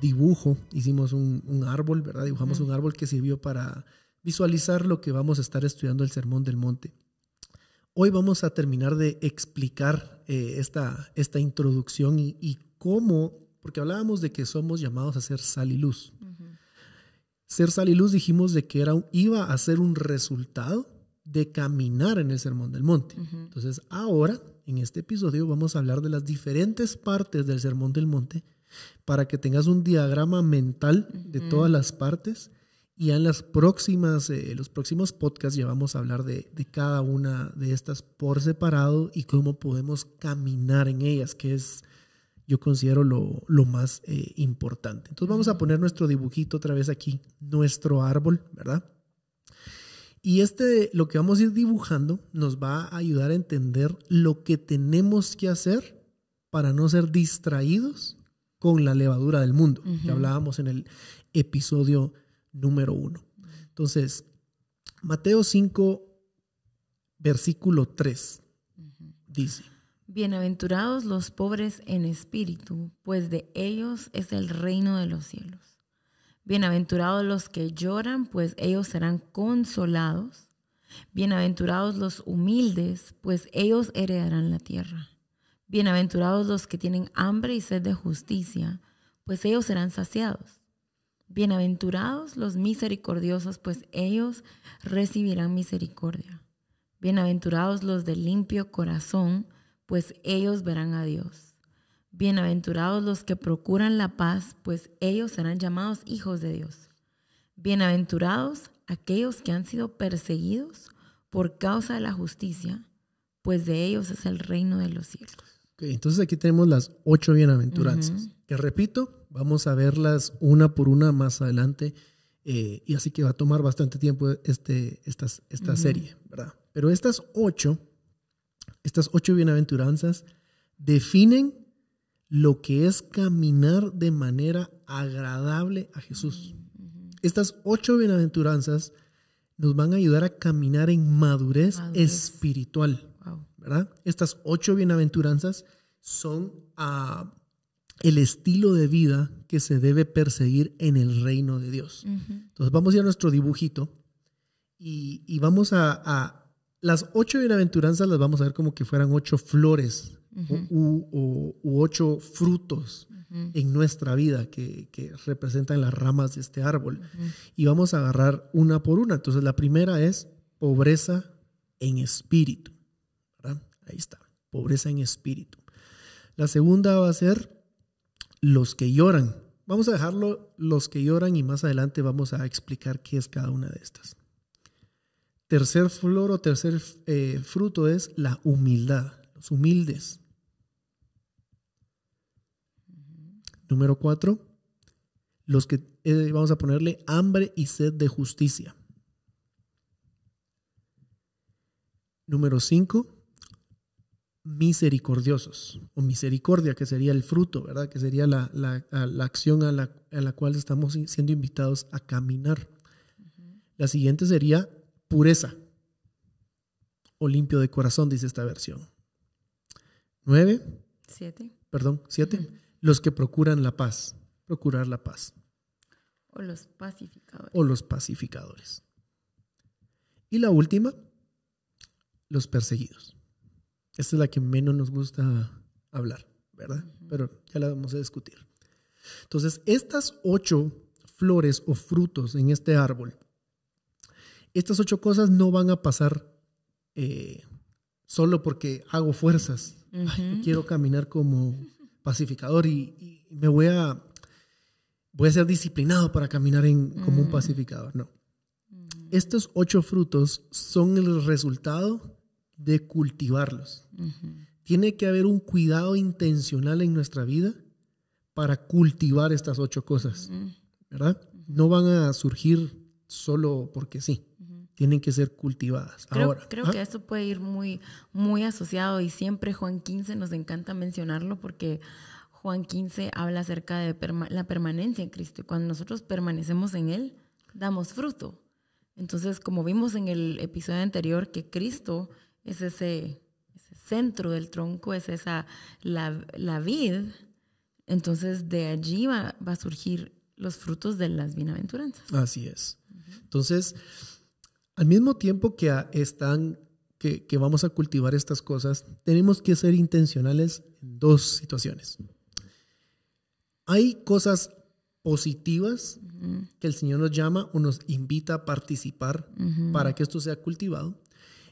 dibujo. Hicimos un, árbol, ¿verdad? Dibujamos un árbol que sirvió para visualizar lo que vamos a estar estudiando el Sermón del Monte. Hoy vamos a terminar de explicar eh, esta, esta introducción y, cómo, porque hablábamos de que somos llamados a ser sal y luz. Ser sal y luz dijimos de que era, iba a ser un resultado de caminar en el Sermón del Monte. Entonces ahora, en este episodio, vamos a hablar de las diferentes partes del Sermón del Monte para que tengas un diagrama mental de todas las partes y en las próximas, eh, los próximos podcasts ya vamos a hablar de, cada una de estas por separado y cómo podemos caminar en ellas, que es yo considero lo, más eh, importante. Entonces vamos a poner nuestro dibujito otra vez aquí, nuestro árbol, ¿verdad? Y este, lo que vamos a ir dibujando nos va a ayudar a entender lo que tenemos que hacer para no ser distraídos con la levadura del mundo, que hablábamos en el episodio número uno. Entonces, Mateo 5, versículo 3, dice. Bienaventurados los pobres en espíritu, pues de ellos es el reino de los cielos. Bienaventurados los que lloran, pues ellos serán consolados. Bienaventurados los humildes, pues ellos heredarán la tierra. Bienaventurados los que tienen hambre y sed de justicia, pues ellos serán saciados. Bienaventurados los misericordiosos, pues ellos recibirán misericordia. Bienaventurados los de limpio corazón, pues ellos verán a Dios. Bienaventurados los que procuran la paz, pues ellos serán llamados hijos de Dios. Bienaventurados aquellos que han sido perseguidos por causa de la justicia, pues de ellos es el reino de los cielos entonces aquí tenemos las ocho bienaventuranzas, que repito, vamos a verlas una por una más adelante, eh, y así que va a tomar bastante tiempo este, esta serie, ¿verdad? Pero estas ocho, estas ocho bienaventuranzas definen lo que es caminar de manera agradable a Jesús. Estas ocho bienaventuranzas nos van a ayudar a caminar en madurez. espiritual. Estas ocho bienaventuranzas son ah, el estilo de vida que se debe perseguir en el reino de Dios. Entonces vamos a ir a nuestro dibujito y, vamos a, Las ocho bienaventuranzas las vamos a ver como que fueran ocho flores o u, ocho frutos en nuestra vida que, representan las ramas de este árbol. Y vamos a agarrar una por una. Entonces la primera es pobreza en espíritu. Ahí está, pobreza en espíritu. La segunda va a ser los que lloran. Vamos a dejarlo los que lloran y más adelante vamos a explicar qué es cada una de estas. Tercer flor o tercer eh, fruto es la humildad, los humildes. Número cuatro, los que eh, vamos a ponerle hambre y sed de justicia. Número cinco, misericordiosos, o misericordia, que sería el fruto, ¿verdad? Que sería la, acción a la, cual estamos siendo invitados a caminar. La siguiente sería pureza o limpio de corazón, dice esta versión. Nueve. Siete. Perdón, siete. Los que procuran la paz, procurar la paz. O los pacificadores. O los pacificadores. Y la última, los perseguidos. Esta es la que menos nos gusta hablar, ¿verdad? Pero ya la vamos a discutir. Entonces, estas ocho flores o frutos en este árbol, estas ocho cosas no van a pasar eh, solo porque hago fuerzas. quiero caminar como pacificador y, me voy a, voy a ser disciplinado para caminar como un mm. pacificador. No. Mm. Estos ocho frutos son el resultado de cultivarlos. Tiene que haber un cuidado intencional en nuestra vida para cultivar estas ocho cosas, ¿verdad? No van a surgir solo porque sí tienen que ser cultivadas. Creo, Ahora, creo ¿ah? que esto puede ir muy, muy asociado y siempre Juan 15 nos encanta mencionarlo porque Juan 15 habla acerca de la permanencia en Cristo cuando nosotros permanecemos en Él, damos fruto. Entonces, como vimos en el episodio anterior, que Cristo es ese, centro del tronco, es esa, la, vid, entonces de allí va, a surgir los frutos de las bienaventuranzas. Así es. Entonces, al mismo tiempo que están que, vamos a cultivar estas cosas, tenemos que ser intencionales en dos situaciones. Hay cosas positivas que el Señor nos llama o nos invita a participar para que esto sea cultivado.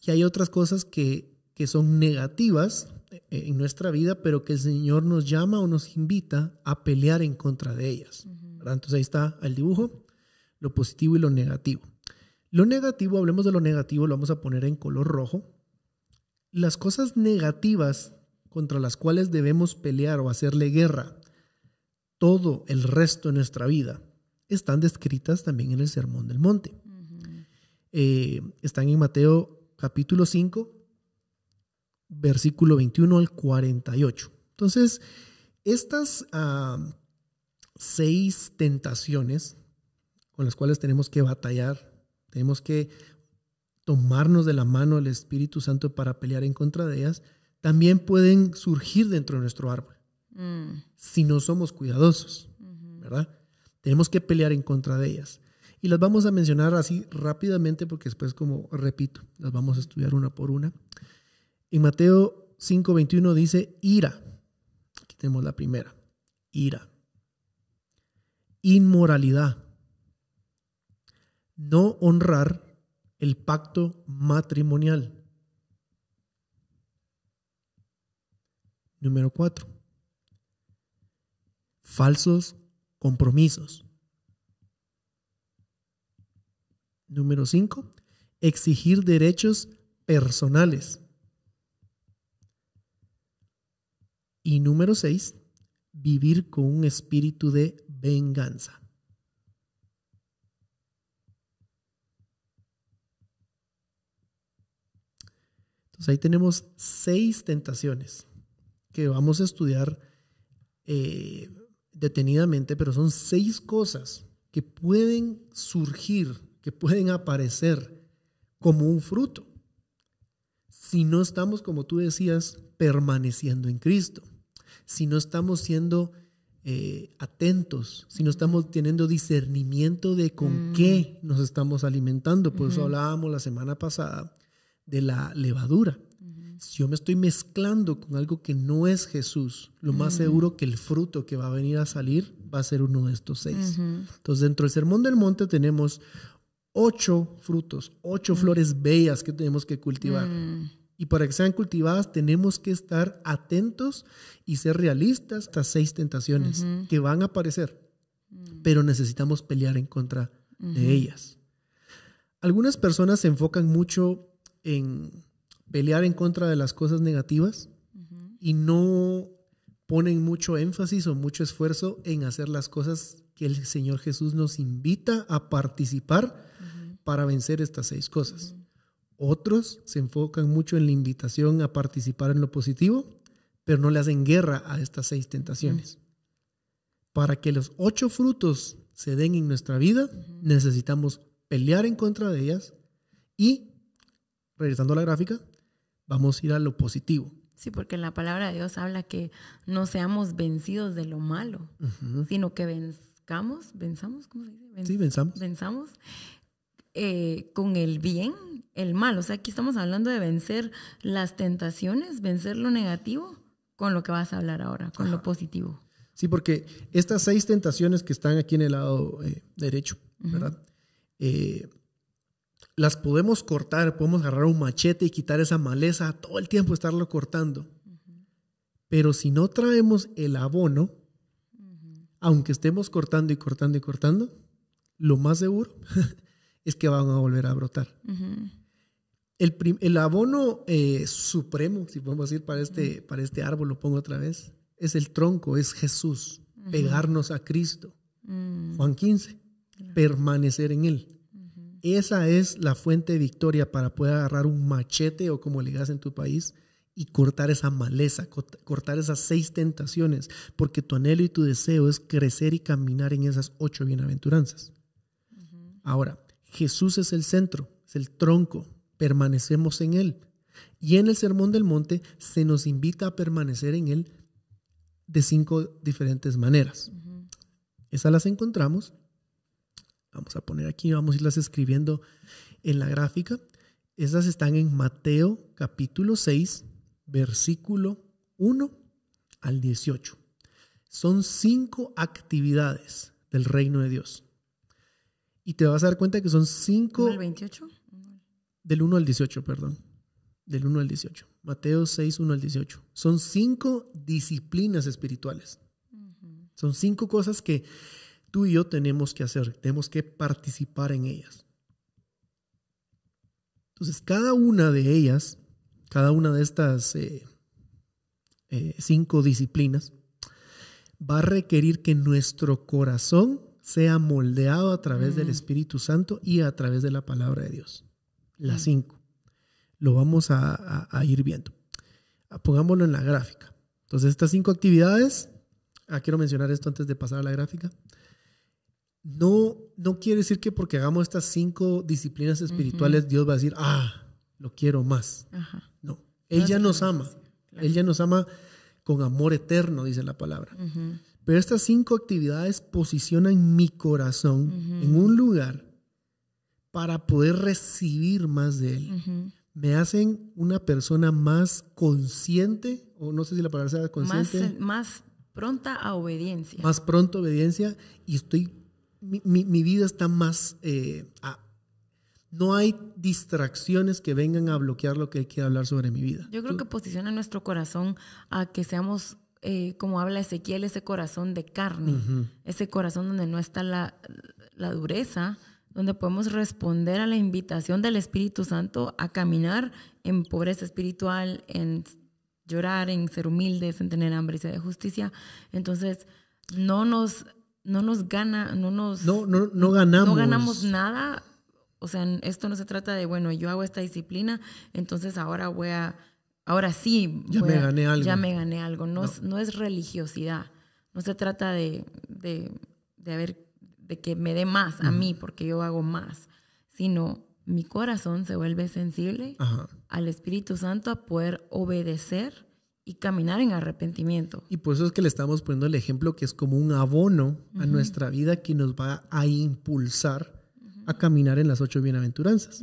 Y hay otras cosas que, son negativas eh, en nuestra vida, pero que el Señor nos llama o nos invita a pelear en contra de ellas. Entonces ahí está el dibujo, lo positivo y lo negativo. Lo negativo, hablemos de lo negativo, lo vamos a poner en color rojo. Las cosas negativas contra las cuales debemos pelear o hacerle guerra todo el resto de nuestra vida están descritas también en el Sermón del Monte. Eh, están en Mateo capítulo 5, versículo 21 al 48. Entonces, estas ah, seis tentaciones con las cuales tenemos que batallar, tenemos que tomarnos de la mano el Espíritu Santo para pelear en contra de ellas, también pueden surgir dentro de nuestro árbol, mm. si no somos cuidadosos, ¿verdad? Tenemos que pelear en contra de ellas. Y las vamos a mencionar así rápidamente porque después, como repito, las vamos a estudiar una por una. En Mateo 5:21 dice ira. Aquí tenemos la primera. Ira. Inmoralidad. No honrar el pacto matrimonial. Número 4. Falsos compromisos. Número 5. Exigir derechos personales. Y número 6. Vivir con un espíritu de venganza. Entonces ahí tenemos seis tentaciones que vamos a estudiar eh, detenidamente, pero son seis cosas que pueden surgir pueden aparecer como un fruto si no estamos, como tú decías, permaneciendo en Cristo, si no estamos siendo eh, atentos, si no estamos teniendo discernimiento de con mm. qué nos estamos alimentando. Por eso hablábamos la semana pasada de la levadura. Si yo me estoy mezclando con algo que no es Jesús, lo más mm. seguro que el fruto que va a venir a salir va a ser uno de estos seis. Entonces, dentro del Sermón del Monte tenemos ocho frutos, ocho mm. flores bellas que tenemos que cultivar. Mm. Y para que sean cultivadas tenemos que estar atentos y ser realistas a estas seis tentaciones que van a aparecer, mm. pero necesitamos pelear en contra de ellas. Algunas personas se enfocan mucho en pelear en contra de las cosas negativas y no ponen mucho énfasis o mucho esfuerzo en hacer las cosas que el Señor Jesús nos invita a participar para vencer estas seis cosas. Otros se enfocan mucho en la invitación a participar en lo positivo, pero no le hacen guerra a estas seis tentaciones. Para que los ocho frutos se den en nuestra vida, necesitamos pelear en contra de ellas y, regresando a la gráfica, vamos a ir a lo positivo. Sí, porque la palabra de Dios habla que no seamos vencidos de lo malo, sino que vencamos, venzamos, ¿cómo se dice? sí, eh, con el bien, el mal. O sea, aquí estamos hablando de vencer las tentaciones, vencer lo negativo con lo que vas a hablar ahora, con lo positivo. Sí, porque estas seis tentaciones que están aquí en el lado eh, derecho, ¿verdad? Eh, las podemos cortar, podemos agarrar un machete y quitar esa maleza, todo el tiempo estarlo cortando. Pero si no traemos el abono, aunque estemos cortando y cortando y cortando, lo más seguro es que van a volver a brotar. el, abono eh, supremo, si podemos decir, para este, para este árbol, lo pongo otra vez, es el tronco, es Jesús, pegarnos a Cristo. Mm. Juan 15, permanecer en Él. Esa es la fuente de victoria para poder agarrar un machete o como le digas en tu país y cortar esa maleza, cortar esas seis tentaciones, porque tu anhelo y tu deseo es crecer y caminar en esas ocho bienaventuranzas. Ahora, Jesús es el centro, es el tronco, permanecemos en Él. Y en el Sermón del Monte se nos invita a permanecer en Él de cinco diferentes maneras. Esas las encontramos. Vamos a poner aquí, vamos a irlas escribiendo en la gráfica. Esas están en Mateo capítulo 6, versículo 1 al 18. Son cinco actividades del reino de Dios y te vas a dar cuenta que son cinco... ¿El 28? Del 1 al 18, perdón. Del 1 al 18. Mateo 6, 1 al 18. Son cinco disciplinas espirituales. Son cinco cosas que tú y yo tenemos que hacer. Tenemos que participar en ellas. Entonces, cada una de ellas, cada una de estas eh, eh, cinco disciplinas, va a requerir que nuestro corazón sea moldeado a través del mm. Espíritu Santo y a través de la palabra de Dios. Las mm. cinco. Lo vamos a, ir viendo. Ah, pongámoslo en la gráfica. Entonces, estas cinco actividades, ah, quiero mencionar esto antes de pasar a la gráfica. No, no quiere decir que porque hagamos estas cinco disciplinas espirituales, Dios va a decir, ah, lo quiero más. No, Él ya nos ama. Ella Él ya nos ama con amor eterno, dice la palabra. Ajá. Pero estas cinco actividades posicionan mi corazón en un lugar para poder recibir más de él. Me hacen una persona más consciente, o no sé si la palabra sea consciente. Más, pronta a obediencia. Más pronta a obediencia y estoy, mi, vida está más, eh, no hay distracciones que vengan a bloquear lo que él quiere hablar sobre mi vida. Yo creo que posiciona nuestro corazón a que seamos eh, como habla Ezequiel, ese corazón de carne, ese corazón donde no está la, dureza, donde podemos responder a la invitación del Espíritu Santo a caminar en pobreza espiritual, en llorar, en ser humildes, en tener hambre y sed de justicia. Entonces, no nos, no nos gana, no nos... no, no ganamos. No ganamos nada. O sea, esto no se trata de, bueno, yo hago esta disciplina, entonces ahora voy a ahora sí. Ya me gané algo. Ya me gané algo. No, Es, religiosidad. No se trata de, haber, de que me dé más a mí porque yo hago más, sino mi corazón se vuelve sensible al Espíritu Santo a poder obedecer y caminar en arrepentimiento. Y por eso es que le estamos poniendo el ejemplo que es como un abono a nuestra vida que nos va a impulsar a caminar en las ocho bienaventuranzas.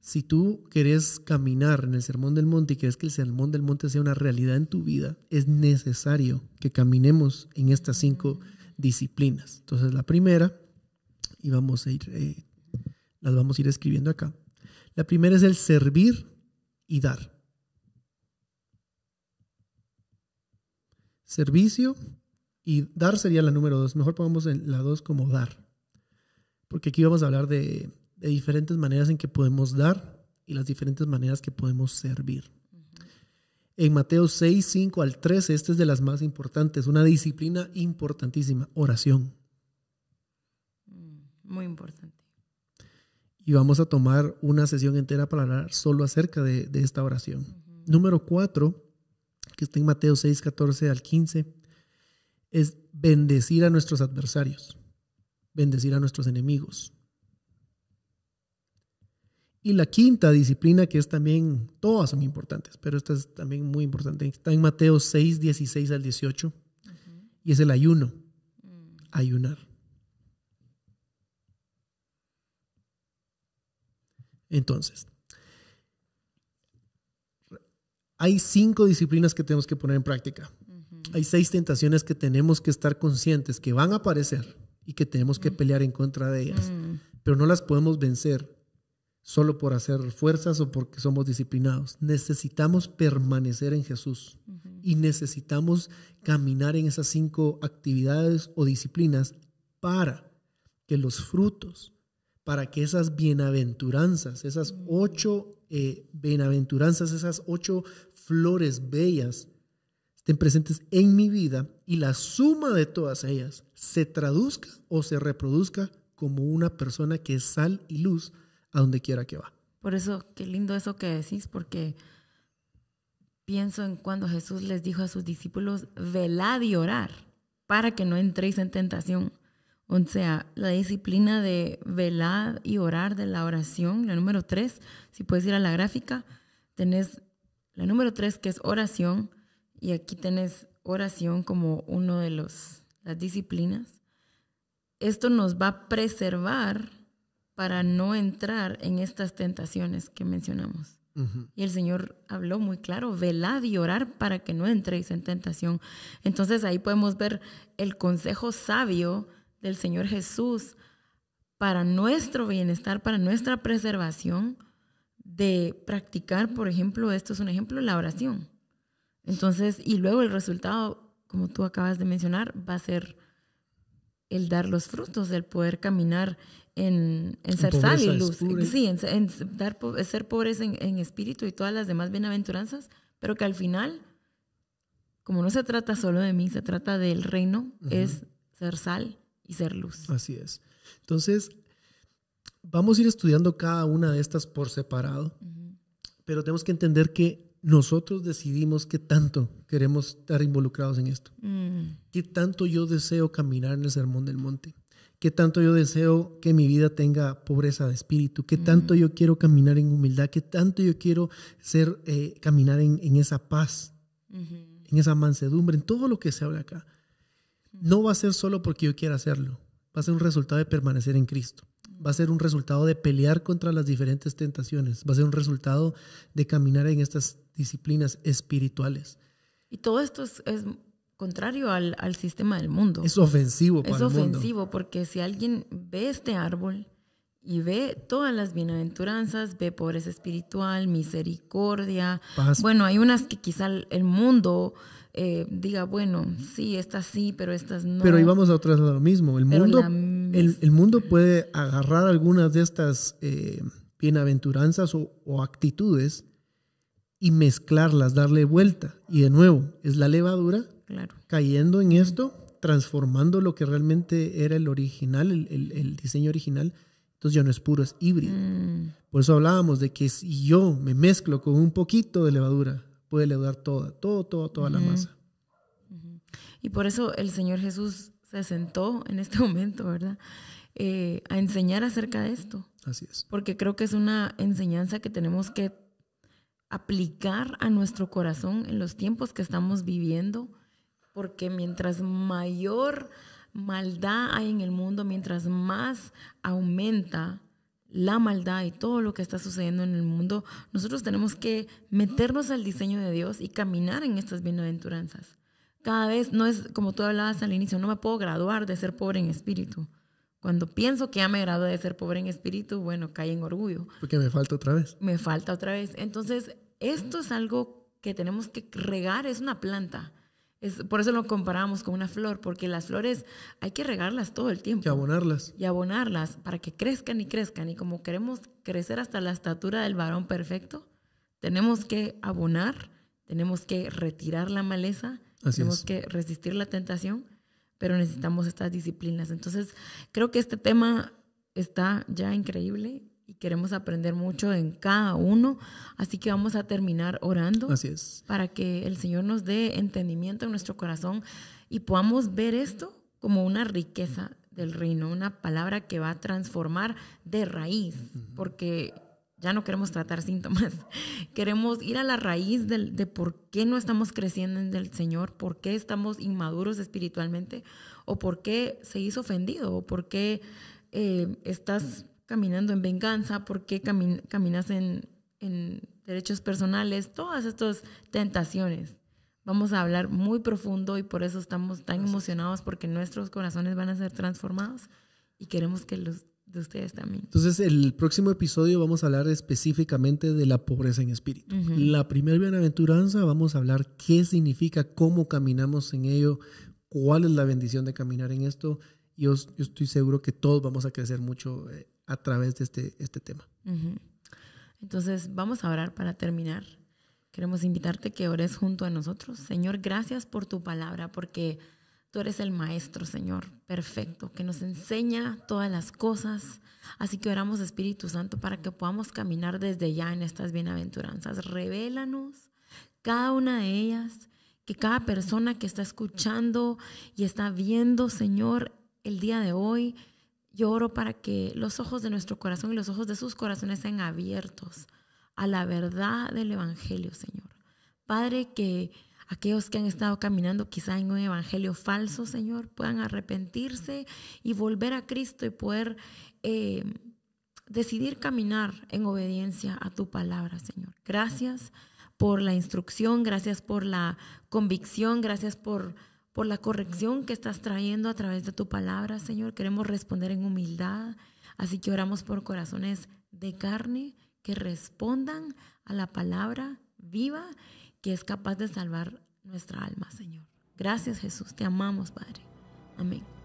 Si tú querés caminar en el Sermón del Monte y querés que el Sermón del Monte sea una realidad en tu vida, es necesario que caminemos en estas cinco disciplinas. Entonces, la primera, y vamos a ir, eh, las vamos a ir escribiendo acá. La primera es el servir y dar. Servicio y dar sería la número dos. Mejor pongamos la dos como dar porque aquí vamos a hablar de, diferentes maneras en que podemos dar y las diferentes maneras que podemos servir. En Mateo 6, 5 al 13, esta es de las más importantes, una disciplina importantísima, oración. Mm, muy importante. Y vamos a tomar una sesión entera para hablar solo acerca de, esta oración. Número 4, que está en Mateo 6, 14 al 15, es bendecir a nuestros adversarios bendecir a nuestros enemigos. Y la quinta disciplina, que es también, todas son importantes, pero esta es también muy importante, está en Mateo 6, 16 al 18, y es el ayuno, mm. ayunar. Entonces, hay cinco disciplinas que tenemos que poner en práctica. Hay seis tentaciones que tenemos que estar conscientes que van a aparecer y que tenemos que mm. pelear en contra de ellas, mm. pero no las podemos vencer solo por hacer fuerzas o porque somos disciplinados. Necesitamos permanecer en Jesús y necesitamos caminar en esas cinco actividades o disciplinas para que los frutos, para que esas bienaventuranzas, esas mm. ocho eh, bienaventuranzas, esas ocho flores bellas estén presentes en mi vida y la suma de todas ellas se traduzca o se reproduzca como una persona que es sal y luz a donde quiera que va. Por eso, qué lindo eso que decís, porque pienso en cuando Jesús les dijo a sus discípulos, velad y orar para que no entréis en tentación. O sea, la disciplina de velar y orar de la oración, la número tres, si puedes ir a la gráfica, tenés la número tres que es oración, y aquí tenés oración como uno de los, las disciplinas. Esto nos va a preservar para no entrar en estas tentaciones que mencionamos. Y el Señor habló muy claro, velad y orar para que no entréis en tentación. Entonces ahí podemos ver el consejo sabio del Señor Jesús para nuestro bienestar, para nuestra preservación, de practicar, por ejemplo, esto es un ejemplo, la oración. Entonces, y luego el resultado, como tú acabas de mencionar, va a ser el dar los frutos, el poder caminar en, ser sal y luz. Sí, en, ser pobres en, espíritu y todas las demás bienaventuranzas, pero que al final, como no se trata solo de mí, se trata del reino, es ser sal y ser luz. Así es. Entonces, vamos a ir estudiando cada una de estas por separado, pero tenemos que entender que nosotros decidimos qué tanto queremos estar involucrados en esto. Mm. Qué tanto yo deseo caminar en el Sermón del Monte. Qué tanto yo deseo que mi vida tenga pobreza de espíritu. Qué mm. tanto yo quiero caminar en humildad. Qué tanto yo quiero ser, eh, caminar en, esa paz, en esa mansedumbre, en todo lo que se habla acá. Mm. No va a ser solo porque yo quiera hacerlo va a ser un resultado de permanecer en Cristo, va a ser un resultado de pelear contra las diferentes tentaciones, va a ser un resultado de caminar en estas disciplinas espirituales. Y todo esto es, contrario al, sistema del mundo. Es ofensivo para Es ofensivo porque si alguien ve este árbol y ve todas las bienaventuranzas, ve pobreza espiritual, misericordia. Bueno, hay unas que quizá el mundo eh, diga, bueno, sí, estas sí, pero estas no. Pero íbamos a otras lo mismo. El mundo, el, mundo puede agarrar algunas de estas eh, bienaventuranzas o, actitudes y mezclarlas, darle vuelta. Y de nuevo, es la levadura claro. cayendo en esto, transformando lo que realmente era el original, el, el diseño original entonces ya no es puro, es híbrido. Mm. Por eso hablábamos de que si yo me mezclo con un poquito de levadura, puede leudar toda, todo, todo, toda la masa. Y por eso el Señor Jesús se sentó en este momento, ¿verdad? Eh, a enseñar acerca de esto. Así es. Porque creo que es una enseñanza que tenemos que aplicar a nuestro corazón en los tiempos que estamos viviendo, porque mientras mayor maldad hay en el mundo, mientras más aumenta la maldad y todo lo que está sucediendo en el mundo, nosotros tenemos que meternos al diseño de Dios y caminar en estas bienaventuranzas. Cada vez no es como tú hablabas al inicio, no me puedo graduar de ser pobre en espíritu. Cuando pienso que ya me gradué de ser pobre en espíritu, bueno, cae en orgullo. Porque me falta otra vez. Me falta otra vez. Entonces, esto es algo que tenemos que regar, es una planta por eso lo comparamos con una flor, porque las flores hay que regarlas todo el tiempo. Y abonarlas. Y abonarlas para que crezcan y crezcan. Y como queremos crecer hasta la estatura del varón perfecto, tenemos que abonar, tenemos que retirar la maleza, tenemos que resistir la tentación, pero necesitamos estas disciplinas. Entonces, creo que este tema está ya increíble queremos aprender mucho en cada uno. Así que vamos a terminar orando. Así es. Para que el Señor nos dé entendimiento en nuestro corazón y podamos ver esto como una riqueza del reino, una palabra que va a transformar de raíz, porque ya no queremos tratar síntomas, queremos ir a la raíz de por qué no estamos creciendo en el Señor, por qué estamos inmaduros espiritualmente, o por qué se hizo ofendido, o por qué eh, estás caminando en venganza, por qué caminas en, en derechos personales, todas estas tentaciones. Vamos a hablar muy profundo y por eso estamos tan emocionados porque nuestros corazones van a ser transformados y queremos que los de ustedes también. Entonces, el próximo episodio vamos a hablar específicamente de la pobreza en espíritu. La primera bienaventuranza, vamos a hablar qué significa, cómo caminamos en ello, cuál es la bendición de caminar en esto. Yo, yo estoy seguro que todos vamos a crecer mucho eh, a través de este, este tema. Entonces, vamos a orar para terminar. Queremos invitarte que ores junto a nosotros. Señor, gracias por tu palabra, porque tú eres el Maestro, Señor, perfecto, que nos enseña todas las cosas. Así que oramos, Espíritu Santo, para que podamos caminar desde ya en estas bienaventuranzas. Revélanos cada una de ellas, que cada persona que está escuchando y está viendo, Señor, el día de hoy, yo oro para que los ojos de nuestro corazón y los ojos de sus corazones sean abiertos a la verdad del Evangelio, Señor. Padre, que aquellos que han estado caminando quizá en un evangelio falso, Señor, puedan arrepentirse y volver a Cristo y poder eh, decidir caminar en obediencia a tu palabra, Señor. Gracias por la instrucción, gracias por la convicción, gracias por por la corrección que estás trayendo a través de tu palabra, Señor. Queremos responder en humildad, así que oramos por corazones de carne que respondan a la palabra viva que es capaz de salvar nuestra alma, Señor. Gracias Jesús, te amamos, Padre. Amén.